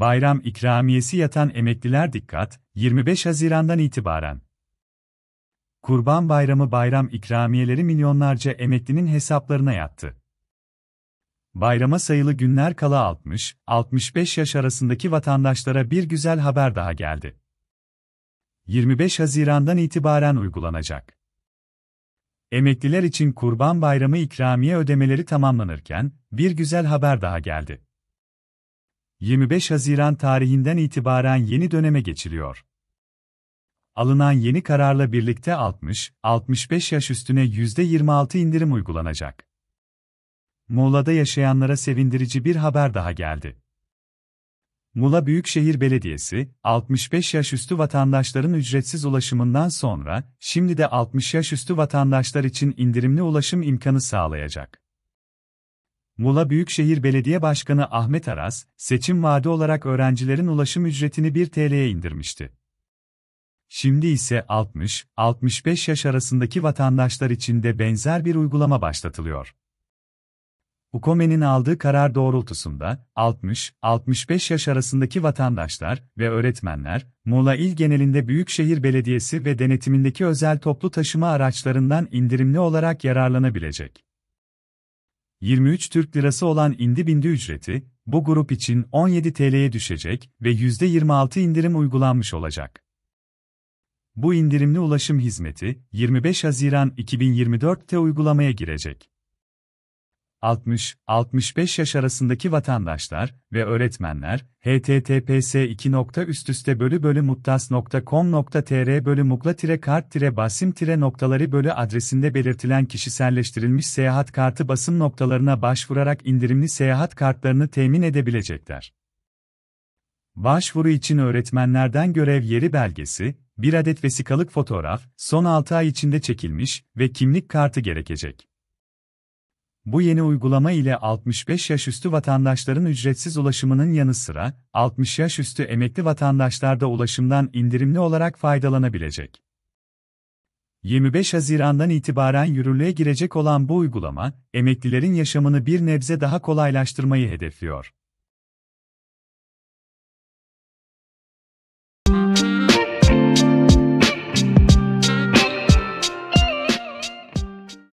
bayram ikramiyesi yatan emekliler dikkat, 25 Haziran'dan itibaren. Kurban Bayramı bayram ikramiyeleri milyonlarca emeklinin hesaplarına yattı. Bayrama sayılı günler kala 60-65 yaş arasındaki vatandaşlara bir güzel haber daha geldi. 25 Haziran'dan itibaren uygulanacak. Emekliler için Kurban Bayramı ikramiye ödemeleri tamamlanırken bir güzel haber daha geldi. 25 Haziran tarihinden itibaren yeni döneme geçiliyor. Alınan yeni kararla birlikte 60-65 yaş üstüne %26 indirim uygulanacak. Muğla'da yaşayanlara sevindirici bir haber daha geldi. Muğla Büyükşehir Belediyesi, 65 yaş üstü vatandaşların ücretsiz ulaşımından sonra, şimdi de 60 yaş üstü vatandaşlar için indirimli ulaşım imkanı sağlayacak. Muğla Büyükşehir Belediye Başkanı Ahmet Aras, seçim vaadi olarak öğrencilerin ulaşım ücretini 1 TL'ye indirmişti. Şimdi ise 60-65 yaş arasındaki vatandaşlar için de benzer bir uygulama başlatılıyor. UKOME'nin aldığı karar doğrultusunda 60-65 yaş arasındaki vatandaşlar ve öğretmenler, Muğla il genelinde Büyükşehir Belediyesi ve denetimindeki özel toplu taşıma araçlarından indirimli olarak yararlanabilecek. 23 Türk Lirası olan indi bindi ücreti, bu grup için 17 TL'ye düşecek ve %26 indirim uygulanmış olacak. Bu indirimli ulaşım hizmeti, 25 Haziran 2024'te uygulamaya girecek. 60-65 yaş arasındaki vatandaşlar ve öğretmenler https 2. üst üste bölü bölü muttas.com.tr bölü mukla tire kart tire basim tire noktaları bölü adresinde belirtilen kişiselleştirilmiş seyahat kartı basım noktalarına başvurarak indirimli seyahat kartlarını temin edebilecekler. Başvuru için öğretmenlerden görev yeri belgesi, bir adet vesikalık fotoğraf, son 6 ay içinde çekilmiş ve kimlik kartı gerekecek. Bu yeni uygulama ile 65 yaş üstü vatandaşların ücretsiz ulaşımının yanı sıra 60 yaş üstü emekli vatandaşlar da ulaşımdan indirimli olarak faydalanabilecek. 25 Haziran'dan itibaren yürürlüğe girecek olan bu uygulama, emeklilerin yaşamını bir nebze daha kolaylaştırmayı hedefliyor.